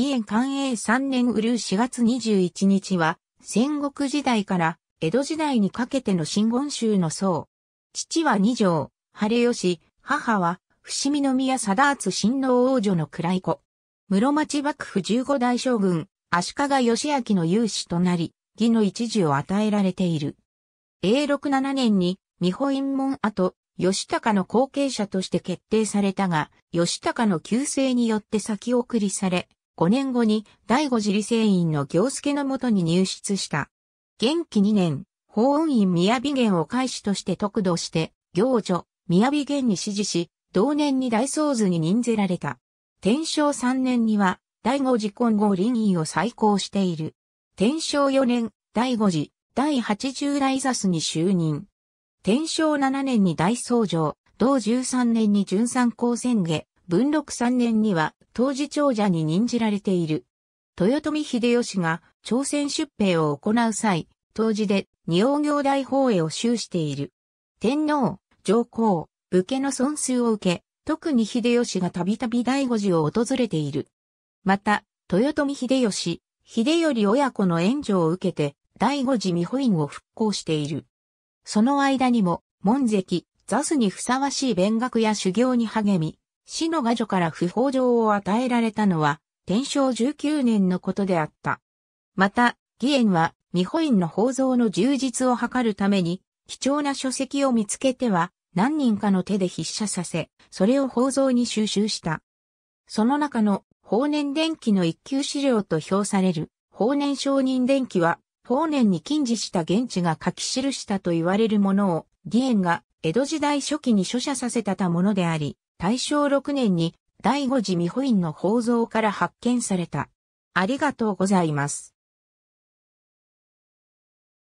義援官営3年うる4月21日は、戦国時代から江戸時代にかけての新言宗の僧。父は二条、晴吉、母は伏見宮貞厚親王王女の暗い子。室町幕府15代将軍、足利義明の勇士となり、義の一時を与えられている。永禄7年に、美保院門跡、吉高の後継者として決定されたが、吉高の旧姓によって先送りされ、5年後に第五次理政院の行助のもとに入室した。元気2年、法恩院宮美元を開始として得度して、行女、宮美元に指示し、同年に大僧図に任ぜられた。天正3年には、第五次今後林院を再興している。天正4年、第五次、第八十来座スに就任。天正7年に大僧上、同13年に準三高宣下、文禄3年には当時長者に任じられている。豊臣秀吉が朝鮮出兵を行う際、当時で二王行大法へを修している。天皇、上皇、武家の損数を受け、特に秀吉がたびたび醍醐寺を訪れている。また、豊臣秀吉、秀頼親子の援助を受けて、醍醐寺美保院を復興している。その間にも、門跡、座すにふさわしい勉学や修行に励み、死の画女から不法状を与えられたのは、天正19年のことであった。また、義援は、未保院の法蔵の充実を図るために、貴重な書籍を見つけては、何人かの手で筆写させ、それを宝蔵に収集した。その中の、法年電気の一級資料と評される、法年承認電気は、法年に禁止した現地が書き記したと言われるものを、義援が江戸時代初期に書写させたたものであり、大正6年に第五次未保院の宝蔵から発見された。ありがとうございます。